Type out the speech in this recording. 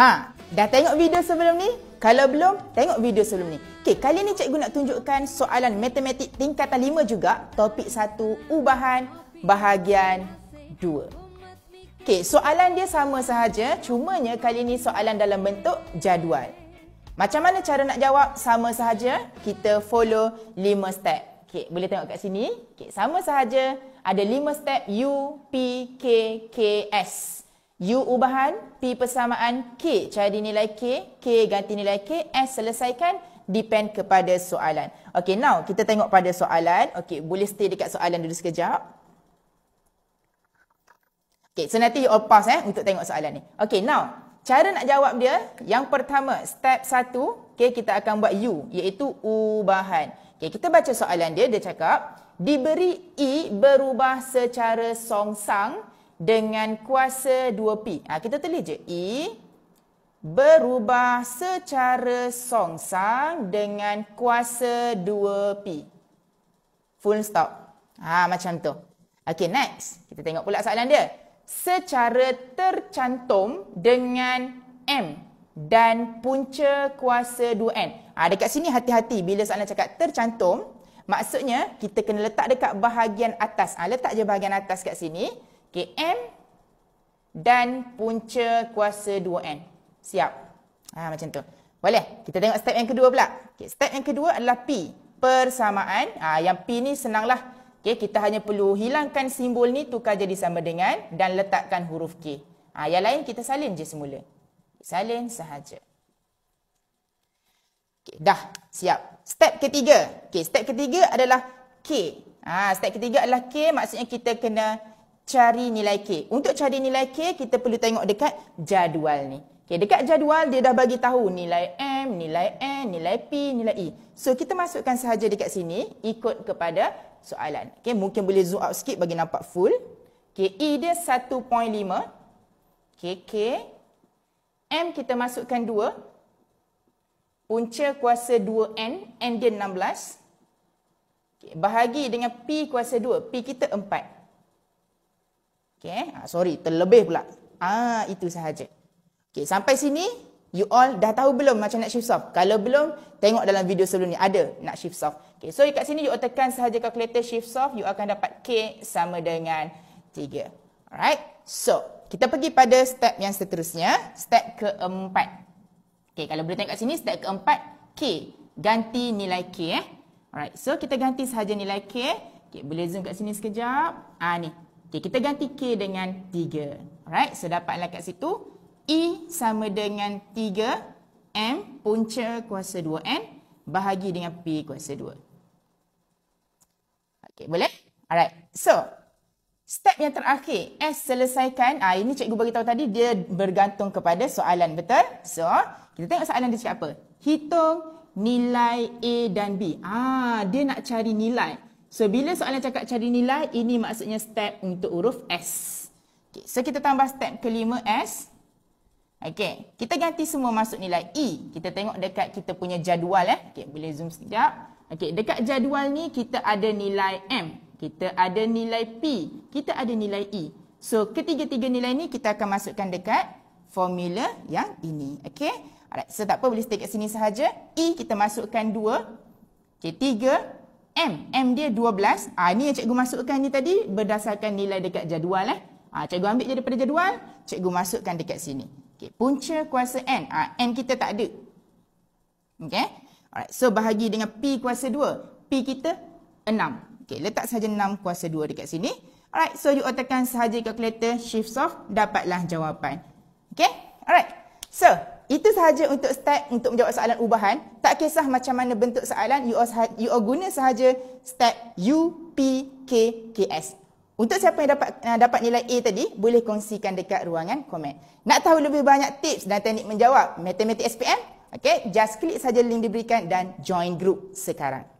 Ha, dah tengok video sebelum ni? Kalau belum, tengok video sebelum ni. Okey, kali ni cikgu nak tunjukkan soalan matematik tingkatan 5 juga, topik 1 ubahan bahagian 2. Okey, soalan dia sama sahaja, cumanya kali ni soalan dalam bentuk jadual. Macam mana cara nak jawab? Sama sahaja, kita follow 5 step. Okey, boleh tengok kat sini. Okey, sama sahaja, ada 5 step U P K K S. U ubahan, P persamaan, K cari nilai K, K ganti nilai K, S selesaikan, depend kepada soalan. Okay, now kita tengok pada soalan. Okay, boleh stay dekat soalan dulu sekejap. Okay, so nanti you all pause eh untuk tengok soalan ni. Okay, now cara nak jawab dia, yang pertama, step satu, okay, kita akan buat U iaitu ubahan. Okay, kita baca soalan dia, dia cakap, diberi i e berubah secara songsang, sang dengan kuasa 2P. Ha, kita tulis je. E berubah secara songsang dengan kuasa 2P. Full stop. Ha, macam tu. Okay, next. Kita tengok pula soalan dia. Secara tercantum dengan M dan punca kuasa 2N. Ha, dekat sini hati-hati bila soalan cakap tercantum. Maksudnya, kita kena letak dekat bahagian atas. Ha, letak je bahagian atas kat sini. Okey, M dan punca kuasa 2N. Siap. Ha, macam tu. Boleh? Kita tengok step yang kedua pula. Okay, step yang kedua adalah P. Persamaan. Ha, yang P ni senanglah. Okay, kita hanya perlu hilangkan simbol ni, tukar jadi sama dengan dan letakkan huruf K. Ha, yang lain kita salin je semula. Salin sahaja. Okay, dah. Siap. Step ketiga. Okay, step ketiga adalah K. Ha, step ketiga adalah K maksudnya kita kena cari nilai K. Untuk cari nilai K, kita perlu tengok dekat jadual ni. Okay, dekat jadual, dia dah bagi tahu nilai M, nilai N, nilai P, nilai E. So, kita masukkan sahaja dekat sini, ikut kepada soalan. Okay, mungkin boleh zoom out sikit bagi nampak full. Okay, E dia 1.5. Okay, K. M kita masukkan 2. Punca kuasa 2N, N dia 16. Okay, bahagi dengan P kuasa 2, P kita 4. Okay, ha, sorry, terlebih pula. Ah, ha, itu sahaja. Okay, sampai sini, you all dah tahu belum macam nak shift soft? Kalau belum, tengok dalam video sebelum ni, ada nak shift soft. Okay, so kat sini you all tekan sahaja calculator shift soft, you akan dapat K sama dengan 3. Alright, so kita pergi pada step yang seterusnya, step keempat. Okay, kalau boleh tengok kat sini, step keempat, K. Ganti nilai K eh. Alright, so kita ganti sahaja nilai K. Okay, boleh zoom kat sini sekejap. Ah ni, Okey, kita ganti K dengan 3. Alright, so dapatlah kat situ. E sama dengan 3 M punca kuasa 2 N bahagi dengan P kuasa 2. Okey, boleh? Alright, so step yang terakhir. S selesaikan. Ah Ini cikgu beritahu tadi dia bergantung kepada soalan, betul? So, kita tengok soalan dia cakap apa. Hitung nilai A dan B. Ah, Dia nak cari nilai. So, bila soalan cakap cari nilai, ini maksudnya step untuk huruf S. Okay. So, kita tambah step kelima S. Okay. Kita ganti semua masuk nilai E. Kita tengok dekat kita punya jadual. Eh. Okay. Boleh zoom sekejap. Okay. Dekat jadual ni, kita ada nilai M. Kita ada nilai P. Kita ada nilai E. So, ketiga-tiga nilai ni kita akan masukkan dekat formula yang ini. Okay. Alright. So, tak apa. Boleh stay kat sini sahaja. E kita masukkan dua. Okay. Tiga. Tiga. M. M dia 12. Ha, ah, ini yang cikgu masukkan ni tadi berdasarkan nilai dekat jadual. Eh. Ha, cikgu ambil je daripada jadual. Cikgu masukkan dekat sini. Okay. Punca kuasa N. Ha, N kita tak ada. Okay. Alright. So bahagi dengan P kuasa 2. P kita 6. Okay. Letak saja 6 kuasa 2 dekat sini. Alright. So you otakan sahaja calculator shift soft. Dapatlah jawapan. Okay. Alright. So sahaja untuk stack untuk menjawab soalan ubahan. Tak kisah macam mana bentuk soalan, you all, sahaja, you all guna sahaja stack U, P, K, K, S. Untuk siapa yang dapat uh, dapat nilai A tadi, boleh kongsikan dekat ruangan komen. Nak tahu lebih banyak tips dan teknik menjawab matematik SPM? Okay, just klik saja link diberikan dan join group sekarang.